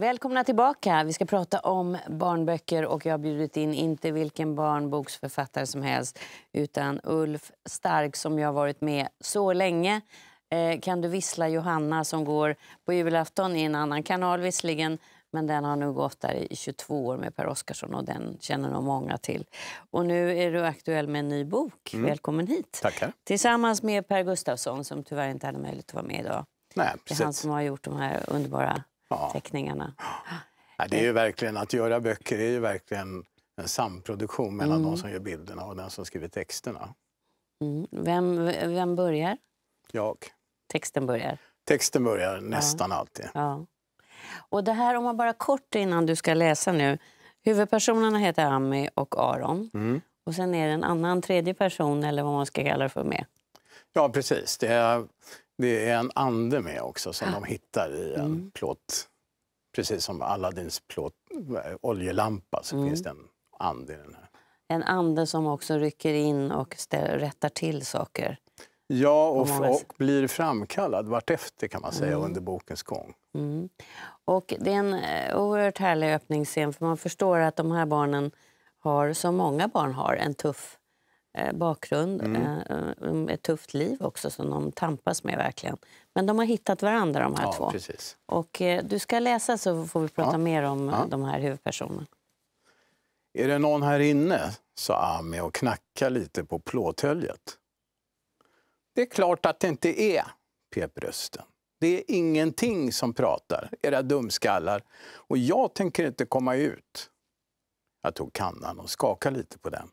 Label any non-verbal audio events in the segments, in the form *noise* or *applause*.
Välkomna tillbaka. Vi ska prata om barnböcker och jag har bjudit in inte vilken barnboksförfattare som helst utan Ulf Stark som jag har varit med så länge. Eh, kan du vissla Johanna som går på julafton i en annan kanal visserligen men den har nu gått där i 22 år med Per Oscarsson och den känner nog många till. Och nu är du aktuell med en ny bok. Mm. Välkommen hit. Tackar. Tillsammans med Per Gustafsson som tyvärr inte hade möjlighet att vara med idag. Nej, Det är han som har gjort de här underbara ja. teckningarna. Ja, det är ju eh. verkligen, att göra böcker är ju verkligen en samproduktion mellan mm. de som gör bilderna och den som skriver texterna. Mm. Vem, vem börjar? Jag. Texten börjar? Texten börjar nästan ja. alltid. Ja. Och det här, om man bara kort innan du ska läsa nu. Huvudpersonerna heter Ami och Aron. Mm. Och sen är det en annan tredje person, eller vad man ska kalla det för, med. Ja, precis. Det är det är en ande med också som ah. de hittar i en mm. plåt. Precis som Aladdins plåt, eh, oljelampa så mm. finns det en ande i den här. En ande som också rycker in och rättar till saker. Ja, och, och blir framkallad vartefter kan man säga mm. under bokens gång. Mm. Och det är en eh, oerhört härlig öppningsscen för man förstår att de här barnen har, som många barn har, en tuff Eh, bakgrund, mm. Eh, eh, ett tufft liv också som de tampas med verkligen. Men de har hittat varandra de här ja, två. Precis. Och du ska läsa så får vi prata ja. mer om ja. de här huvudpersonerna. Är det någon här inne? sa Ami och knackade lite på plåthöljet. Det är klart att det inte är, pep rösten. Det är ingenting som pratar, era dumskallar. Och jag tänker inte komma ut. Jag tog kannan och skakade lite på den.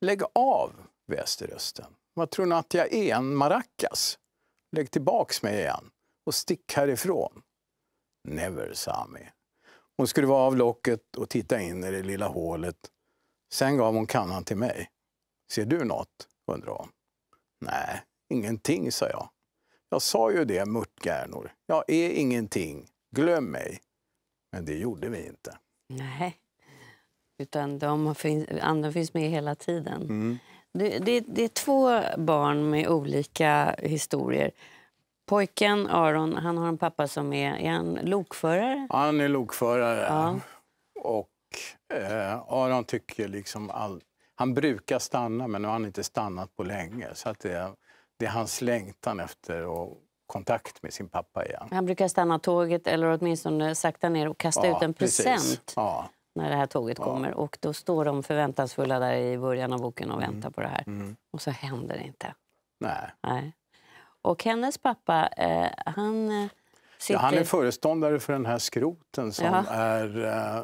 Lägg av väste rösten. Vad tror ni att jag är? En maracas? Lägg tillbaks mig igen och stick härifrån. Never, Sami. Hon skruvade av locket och tittade in i det lilla hålet. Sen gav hon kannan till mig. Ser du nåt? undrade hon. Nej, ingenting, sa jag. Jag sa ju det, mörtgärnor. Jag är ingenting. Glöm mig. Men det gjorde vi inte. Nej. Utan de finns, andra finns med hela tiden. Mm. Det, det, det, är två barn med olika historier. Pojken Aron han har en pappa som är, är han lokförare. Han är lokförare. Ja. Och eh, Aron tycker liksom all, han brukar stanna, men nu har han inte stannat på länge. Så att det, det är hans längtan efter att kontakt med sin pappa igen. Han brukar stanna tåget eller åtminstone sakta ner och kasta ja, ut en present. Ja när det här tåget ja. kommer. Och då står de förväntansfulla där i början av boken och mm. väntar på det här. Mm. Och så händer det inte. Nej. Nej. Och hennes pappa, eh, han sitter... Eh, ja, han är föreståndare för den här skroten som ja. är... Eh,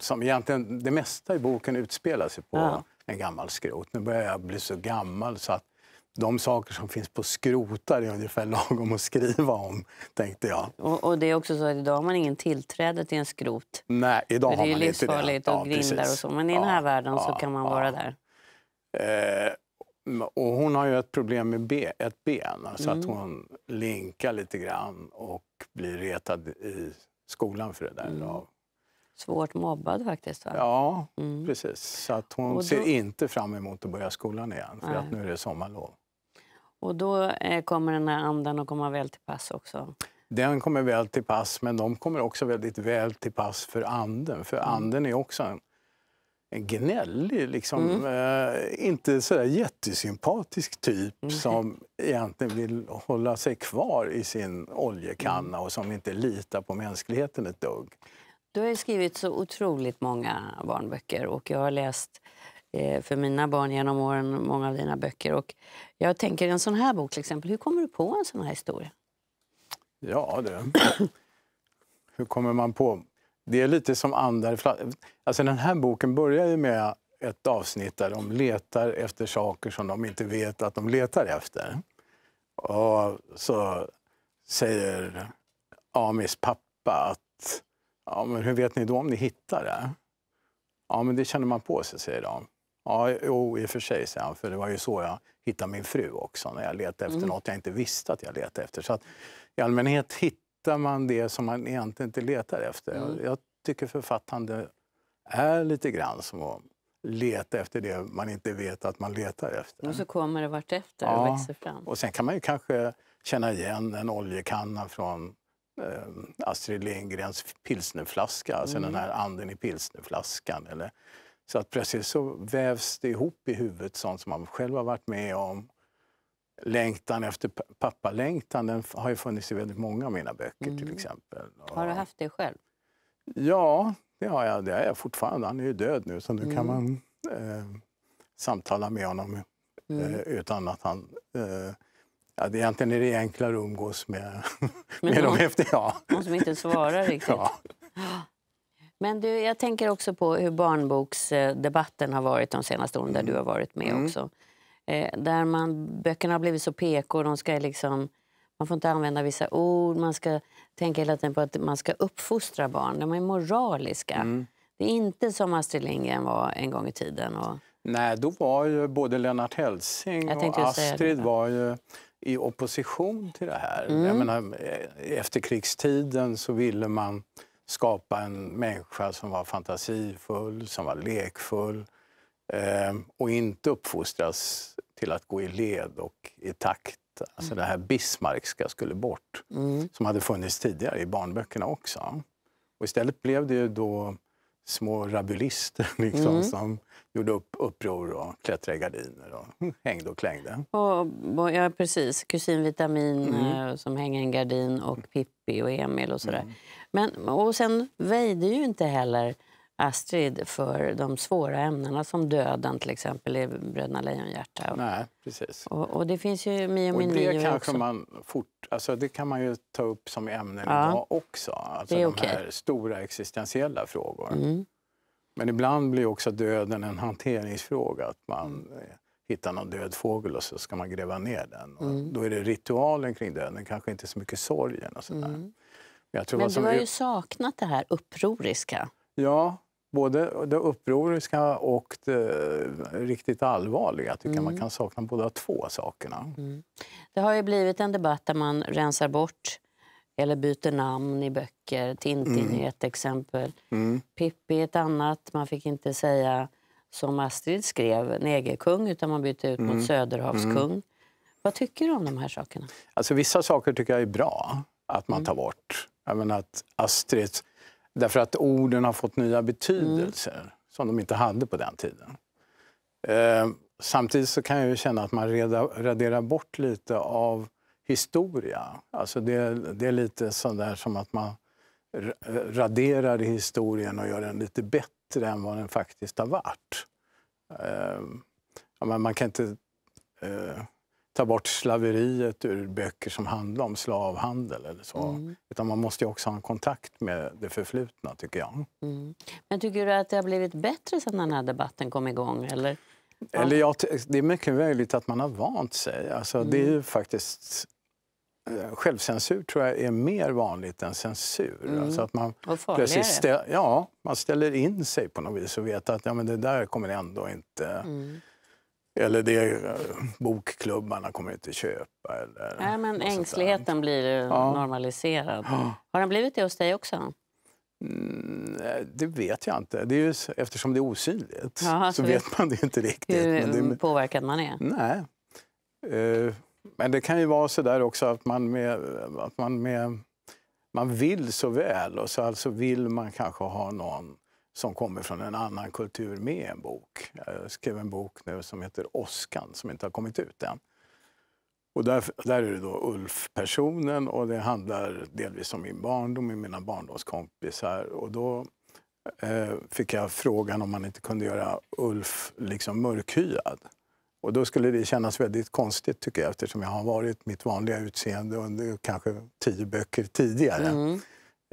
som egentligen, det mesta i boken utspelar sig på en gammal skrot. Nu börjar jag bli så gammal så att de saker som finns på skrotar är ungefär *laughs* lagom att skriva om, tänkte jag. Och, och, det är också så att idag har man ingen tillträde till en skrot. Nej, idag har man inte det. Det är livsfarligt och ja, grindar precis. och så. Men i ja, den här världen ja, så kan man vara där. Eh, och hon har ju ett problem med be, ett ben, så alltså mm. att hon linkar lite grann och blir retad i skolan för det där. Mm. Svårt mobbad faktiskt. Va? Ja, mm. precis. Så att hon då... ser inte fram emot att börja skolan igen, för Nej. att nu är det sommarlov. Och då eh, kommer den här andan att komma väl till pass också? Den kommer väl till pass, men de kommer också väldigt väl till pass för anden. För mm. anden är också en, en gnällig, liksom, mm. eh, inte så där jättesympatisk typ mm. som egentligen vill hålla sig kvar i sin oljekanna mm. och som inte litar på mänskligheten ett dugg. Du har skrivit så otroligt många barnböcker och jag har läst Eh, för mina barn genom åren, många av dina böcker. Och jag tänker en sån här bok till exempel, hur kommer du på en sån här historia? Ja du, *clears throat* hur kommer man på? Det är lite som andar Alltså den här boken börjar ju med ett avsnitt där de letar efter saker som de inte vet att de letar efter. Och så säger Amis pappa att ja, men hur vet ni då om ni hittar det? Ja, men det känner man på sig, säger de. Ja, jo, i och för sig, sen, för det var ju så jag hittade min fru också, när jag letade efter mm. något jag inte visste att jag letade efter. Så att, I allmänhet hittar man det som man egentligen inte letar efter. Mm. Jag tycker författande är lite grann som att leta efter det man inte vet att man letar efter. Och så kommer det vartefter ja. och växer fram. Och sen kan man ju kanske känna igen en oljekanna från eh, Astrid Lindgrens pilsnerflaska, alltså den mm. här anden i pilsnerflaskan. Eller så att plötsligt så vävs det ihop i huvudet sånt som man själv har varit med om. Längtan efter pappalängtan den har ju funnits i väldigt många av mina böcker mm. till exempel. Har du haft det själv? Ja, det har jag. Det är jag fortfarande. Han är ju död nu så nu mm. kan man eh, samtala med honom eh, mm. eh, utan att han eh, Ja, det är egentligen är det enklare att umgås med, *laughs* med någon, dem efter. Ja. Någon som inte svarar *laughs* riktigt. Ja. Men du, jag tänker också på hur barnboksdebatten har varit de senaste åren, där mm. du har varit med mm. också. Eh, där man, böckerna har blivit så PK, de ska liksom, man får inte använda vissa ord, man ska tänka hela tiden på att man ska uppfostra barn. De är moraliska. Mm. Det är inte som Astrid Lindgren var en gång i tiden. Och... Nej, då var ju både Lennart Hellsing och Astrid var ju i opposition till det här. Mm. Menar, eh, efter krigstiden så ville man skapa en människa som var fantasifull, som var lekfull eh, och inte uppfostras till att gå i led och i takt. Alltså mm. det här Bismarckska skulle bort, mm. som hade funnits tidigare i barnböckerna också. Och istället blev det ju då små rabulister *laughs* liksom, mm. som gjorde upp uppror och klättrade i gardiner och *laughs* hängde och klängde. Och, ja, precis. Kusin Vitamin mm. Eh, som hänger en gardin och Pippi och Emil och sådär. Mm. Men, och sen väjde ju inte heller Astrid för de svåra ämnena som döden till exempel i Bröderna Lejonhjärta. Nej, precis. Och, och, det finns ju Mio och Mio det kanske också. Man fort, alltså det kan man ju ta upp som ämnen ja. idag också. Alltså det är de okay. här stora existentiella frågor. Mm. Men ibland blir också döden en hanteringsfråga. Att man eh, hittar någon död fågel och så ska man gräva ner den. Mm. Då är det ritualen kring döden, kanske inte så mycket sorgen och sådär. Mm. Men, jag tror Men du som... har ju saknat det här upproriska. Ja, både det upproriska och det riktigt allvarliga. Jag tycker mm. man kan sakna båda två sakerna. Mm. Det har ju blivit en debatt där man rensar bort eller byter namn i böcker. Tintin mm. är ett exempel. Mm. Pippi är ett annat. Man fick inte säga, som Astrid skrev, negerkung utan man bytte ut mot mm. söderhavskung. Mm. Vad tycker du om de här sakerna? Alltså, vissa saker tycker jag är bra att man mm. tar bort. Jag menar att Astrid Därför att orden har fått nya mm. betydelser mm. som de inte hade på den tiden. Eh, samtidigt så kan jag känna att man reda, raderar bort lite av historia. Alltså det, det är lite sådär som att man raderar historien och gör den lite bättre än vad den faktiskt har varit. Eh, ja, man kan inte eh, ta bort slaveriet ur böcker som handlar om slavhandel. Eller så. Mm. Utan man måste också ha en kontakt med det förflutna, tycker jag. Mm. Men tycker du att det har blivit bättre sedan den här debatten kom igång? Eller? Eller ja, det är mycket möjligt att man har vant sig. Alltså, mm. Det är mm. faktiskt... Eh, självcensur tror jag är mer vanligt än censur. Mm. Alltså att man och plötsligt ja, man ställer in sig på något vis och vet att ja, men det där kommer ändå inte... Mm eller det, eh, bokklubbarna kommer inte köpa. Eller Nej, men ängsligheten blir ja. normaliserad. Har den blivit det hos dig också? Mm, det vet jag inte. Det är ju, eftersom det är osynligt Jaha, så, så vet man det inte riktigt. Hur men det, påverkad man är? Nej. Uh, men det kan ju vara så där också att man med, att man med man vill så väl och så alltså vill man kanske ha någon som kommer från en annan kultur med en bok. Jag skrev en bok nu som heter Åskan som inte har kommit ut än. Och där, där är det då Ulf-personen och det handlar delvis om min barndom och mina barndomskompisar. Och då eh, fick jag frågan om man inte kunde göra Ulf liksom mörkhyad. Och då skulle det kännas väldigt konstigt tycker jag eftersom jag har varit mitt vanliga utseende under kanske tio böcker tidigare. Mm.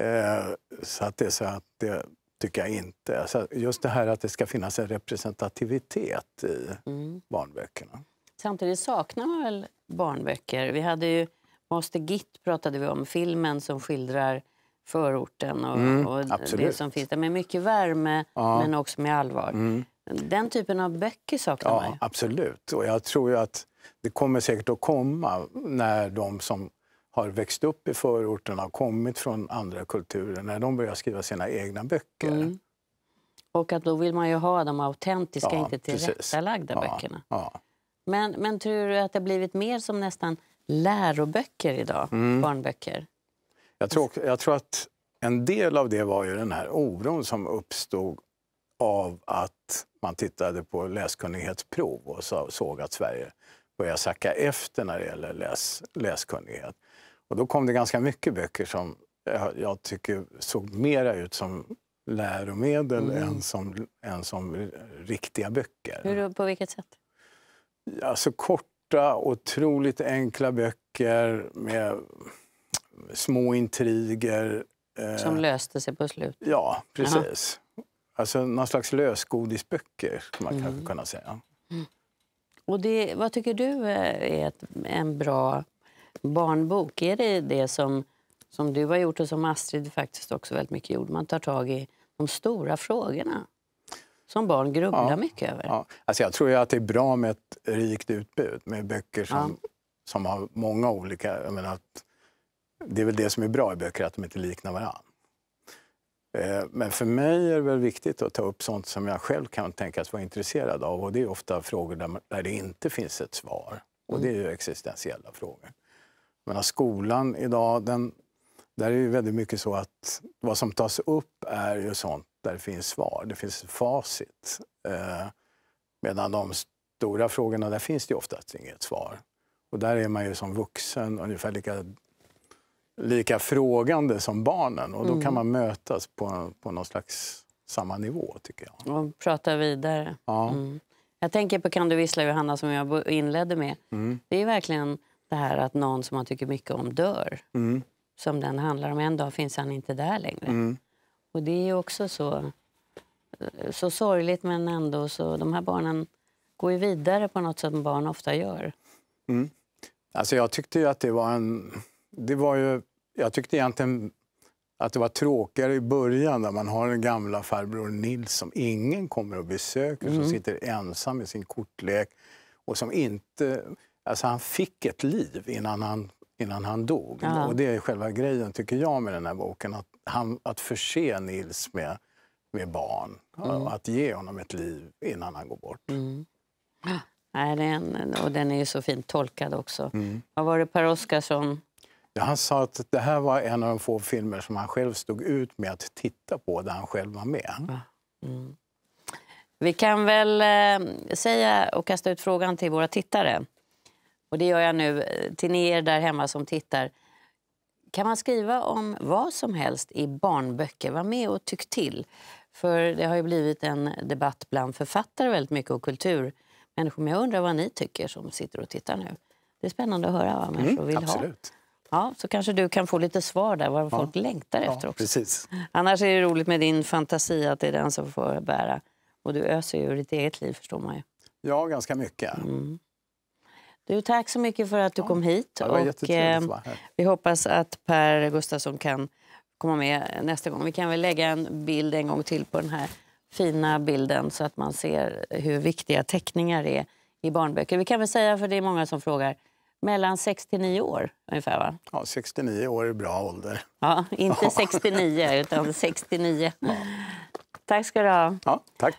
Eh, så att det är så att det, tycker jag inte. Alltså just det här att det ska finnas en representativitet i mm. barnböckerna. Samtidigt saknar man väl barnböcker. Vi hade ju Master Git pratade vi om, filmen som skildrar förorten och, mm, och det som finns där. Med mycket värme ja. men också med allvar. Mm. Den typen av böcker saknar ja, man ju. Absolut, och jag tror ju att det kommer säkert att komma när de som har växt upp i förorten och kommit från andra kulturer, när de börjar skriva sina egna böcker. Mm. Och att då vill man ju ha de autentiska, ja, inte tillrättalagda ja, böckerna. Ja. Men, men tror du att det har blivit mer som nästan läroböcker idag? Mm. Barnböcker? Jag tror, jag tror att en del av det var ju den här oron som uppstod av att man tittade på läskunnighetsprov och såg att Sverige började sacka efter när det gäller läs, läskunnighet. Och då kom det ganska mycket böcker som eh, jag, tycker såg mera ut som läromedel mm. än, som, än som riktiga böcker. Hur, på vilket sätt? Alltså korta, otroligt enkla böcker med små intriger. Eh, som löste sig på slut? Ja, precis. Aha. Alltså någon slags lösgodisböcker, skulle man mm. kanske kunna säga. Mm. Och det, vad tycker du eh, är ett, en bra barnbok? Är det det som, som du har gjort och som Astrid faktiskt också väldigt mycket gjorde? Man tar tag i de stora frågorna som barn grubblar ja, mycket över. Ja. Alltså jag tror ju att det är bra med ett rikt utbud, med böcker som, ja. som har många olika... Jag menar att, det är väl det som är bra i böcker, att de inte liknar varandra. Eh, men för mig är det väl viktigt att ta upp sånt som jag själv kan tänkas vara intresserad av. Och Det är ofta frågor där det inte finns ett svar. Och Det är ju mm. existentiella frågor. Men skolan idag, den, där är det ju väldigt mycket så att vad som tas upp är ju sånt där det finns svar. Det finns facit. Eh, medan de stora frågorna, där finns det ju oftast inget svar. Och där är man ju som vuxen ungefär lika lika frågande som barnen. Och Då kan mm. man mötas på, på någon slags samma nivå. tycker jag. Och prata vidare. Ja. Mm. Jag tänker på Kan du vissla, Johanna, som jag inledde med. Mm. Det är verkligen det här att någon som man tycker mycket om dör. Mm. Som den handlar om. En dag finns han inte där längre. Mm. Och Det är också så, så sorgligt, men ändå så... De här barnen går ju vidare på något som barn ofta gör. Mm. Alltså jag tyckte ju att det var en det var ju, jag tyckte egentligen att det var tråkigare i början när man har den gamla farbror Nils som ingen kommer och besöker, mm. som sitter ensam i sin kortlek och som inte... Alltså han fick ett liv innan han, innan han dog. Ja. Och det är själva grejen, tycker jag, med den här boken. Att, han, att förse Nils med, med barn. Mm. Att ge honom ett liv innan han går bort. Mm. Ah, nej, den, och den är ju så fint tolkad också. Mm. Vad var det Per Oscarsson han sa att det här var en av de få filmer som han själv stod ut med att titta på där han själv var med. Mm. Vi kan väl eh, säga och kasta ut frågan till våra tittare. Och det gör jag nu eh, till er där hemma som tittar. Kan man skriva om vad som helst i barnböcker? Var med och tyck till. För det har ju blivit en debatt bland författare väldigt mycket och kulturmänniskor. Men jag undrar vad ni tycker som sitter och tittar nu. Det är spännande att höra vad mm, människor mm, vill absolut. ha. Ja, så kanske du kan få lite svar där vad folk ja. längtar efter ja, också. Precis. Annars är det roligt med din fantasi att det är den som får bära. Och du öser ju ur ditt eget liv förstår man ju. Ja, ganska mycket. Mm. Du, tack så mycket för att du ja. kom hit. och, eh, vi hoppas att Per Gustafsson kan komma med nästa gång. Vi kan väl lägga en bild en gång till på den här fina bilden så att man ser hur viktiga teckningar är i barnböcker. Vi kan väl säga, för det är många som frågar, mellan 69 år ungefär va? Ja, 69 år är bra ålder. Ja, inte 69 utan 69. Ja. Tack ska du ha. Ja, tack.